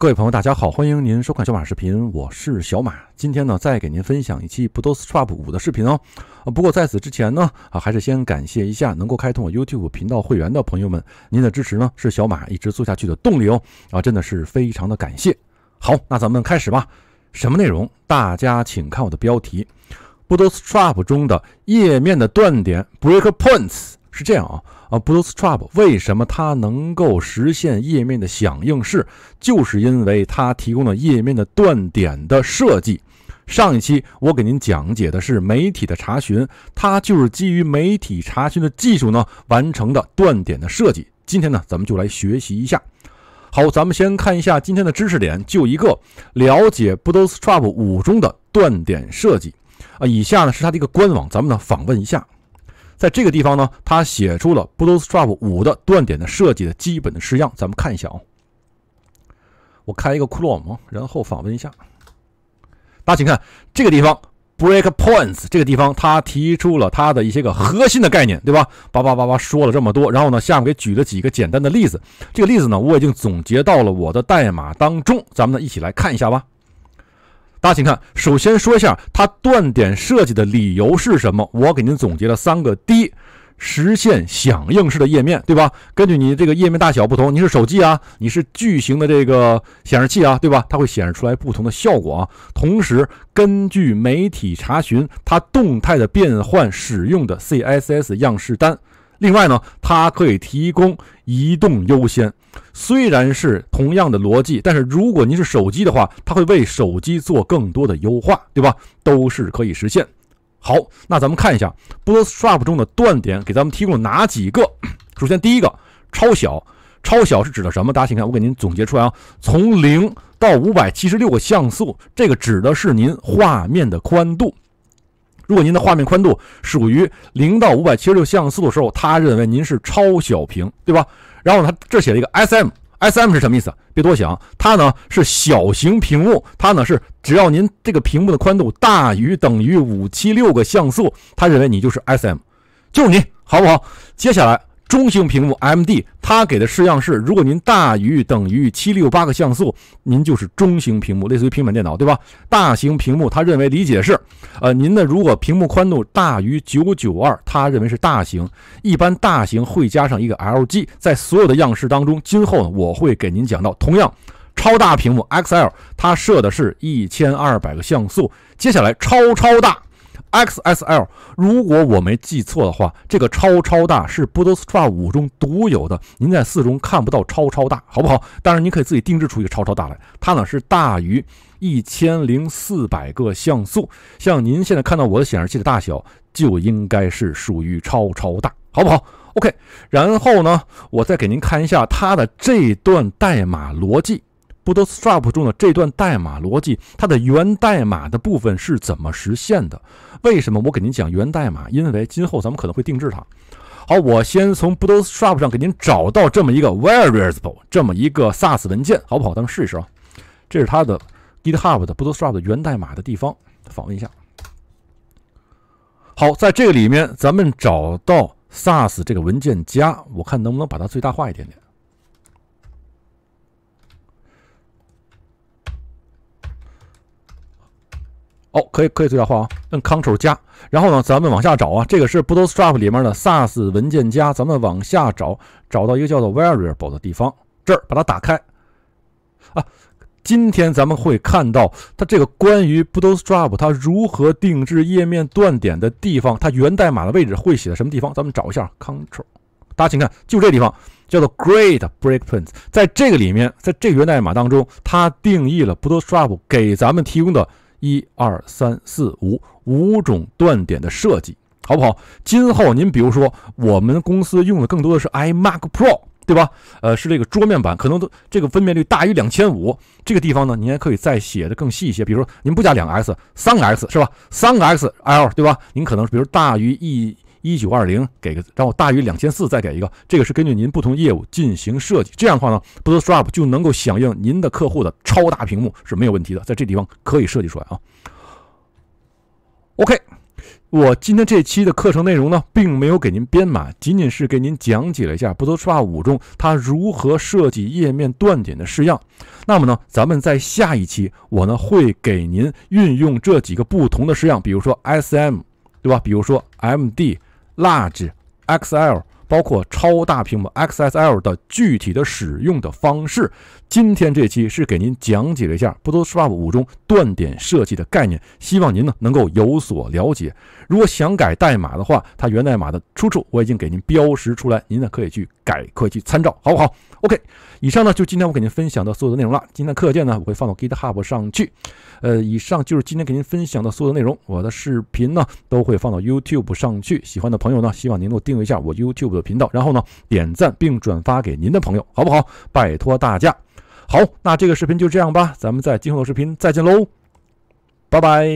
各位朋友，大家好，欢迎您收看小马视频，我是小马。今天呢，再给您分享一期 b o o s t r a p 五的视频哦。啊，不过在此之前呢，啊，还是先感谢一下能够开通我 YouTube 频道会员的朋友们，您的支持呢是小马一直做下去的动力哦。啊，真的是非常的感谢。好，那咱们开始吧。什么内容？大家请看我的标题 b o o s t r a p 中的页面的断点 Break Points 是这样啊。啊，Bootstrap 为什么它能够实现页面的响应式？就是因为它提供了页面的断点的设计。上一期我给您讲解的是媒体的查询，它就是基于媒体查询的技术呢完成的断点的设计。今天呢，咱们就来学习一下。好，咱们先看一下今天的知识点，就一个了解 Bootstrap 五中的断点设计。啊，以下呢是它的一个官网，咱们呢访问一下。在这个地方呢，他写出了 Bootstrap 5的断点的设计的基本的式样，咱们看一下啊。我开一个 Chrome，然后访问一下。大家请看这个地方，Breakpoints 这个地方，他提出了他的一些个核心的概念，对吧？叭叭叭叭说了这么多，然后呢，下面给举了几个简单的例子。这个例子呢，我已经总结到了我的代码当中，咱们呢一起来看一下吧。大家请看，首先说一下它断点设计的理由是什么？我给您总结了三个：第一，实现响应式的页面，对吧？根据你这个页面大小不同，你是手机啊，你是巨型的这个显示器啊，对吧？它会显示出来不同的效果啊。同时，根据媒体查询，它动态的变换使用的 CSS 样式单。另外呢，它可以提供移动优先，虽然是同样的逻辑，但是如果您是手机的话，它会为手机做更多的优化，对吧？都是可以实现。好，那咱们看一下 Bootstrap 中的断点给咱们提供了哪几个？首先第一个，超小，超小是指的什么？大家请看，我给您总结出来啊，从零到五百七十六个像素，这个指的是您画面的宽度。如果您的画面宽度属于零到五百七十六像素的时候，他认为您是超小屏，对吧？然后他这写了一个 S M，S M 是什么意思？别多想，它呢是小型屏幕，它呢是只要您这个屏幕的宽度大于等于五七六个像素，他认为你就是 S M，就是你好不好？接下来。中型屏幕 M D，它给的式样是，如果您大于等于七六八个像素，您就是中型屏幕，类似于平板电脑，对吧？大型屏幕，他认为理解是，呃，您的如果屏幕宽度大于九九二，他认为是大型，一般大型会加上一个 L G，在所有的样式当中，今后呢我会给您讲到。同样，超大屏幕 X L，它设的是一千二百个像素，接下来超超大。XSL，如果我没记错的话，这个超超大是 Bootstrap 5中独有的，您在四中看不到超超大，好不好？当然，您可以自己定制出一个超超大来。它呢是大于一千零四百个像素，像您现在看到我的显示器的大小，就应该是属于超超大，好不好？OK，然后呢，我再给您看一下它的这段代码逻辑。Bootstrap 中的这段代码逻辑，它的源代码的部分是怎么实现的？为什么我给您讲源代码？因为今后咱们可能会定制它。好，我先从 Bootstrap 上给您找到这么一个 v a r i a b l e 这么一个 Sass 文件，好不好？咱们试一试啊。这是它的 GitHub 的 Bootstrap 源代码的地方，访问一下。好，在这个里面咱们找到 s a a s 这个文件夹，我看能不能把它最大化一点点。好，可以可以最大化啊。摁 c t r l 加，然后呢，咱们往下找啊。这个是 Bootstrap 里面的 Sass 文件夹，咱们往下找，找到一个叫做 Variable 的地方，这儿把它打开啊。今天咱们会看到它这个关于 Bootstrap 它如何定制页面断点的地方，它源代码的位置会写在什么地方？咱们找一下 c t r l 大家请看，就这地方叫做 Great Breakpoints，在这个里面，在这个源代码当中，它定义了 Bootstrap 给咱们提供的。一二三四五五种断点的设计，好不好？今后您比如说，我们公司用的更多的是 iMac Pro，对吧？呃，是这个桌面版，可能都这个分辨率大于两千五，这个地方呢，您还可以再写的更细一些。比如说，您不加两个 x，三个 x 是吧？三个 x l 对吧？您可能比如大于一。一九二零给个，然后大于两千四再给一个，这个是根据您不同业务进行设计。这样的话呢，Bootstrap 就能够响应您的客户的超大屏幕是没有问题的，在这地方可以设计出来啊。OK，我今天这期的课程内容呢，并没有给您编码，仅仅是给您讲解了一下 Bootstrap 五中它如何设计页面断点的式样。那么呢，咱们在下一期我呢会给您运用这几个不同的式样，比如说 SM，对吧？比如说 MD。large XL 包括超大屏幕 X S L 的具体的使用的方式，今天这期是给您讲解了一下 p o t o s h o p 五中断点设计的概念，希望您呢能够有所了解。如果想改代码的话，它源代码的出处我已经给您标识出来，您呢可以去改，可以去参照，好不好？OK，以上呢就今天我给您分享的所有的内容了。今天课件呢我会放到 GitHub 上去，呃，以上就是今天给您分享的所有内容。我的视频呢都会放到 YouTube 上去，喜欢的朋友呢希望您能够订阅一下我 YouTube。频道，然后呢，点赞并转发给您的朋友，好不好？拜托大家。好，那这个视频就这样吧，咱们在今后的视频再见喽，拜拜。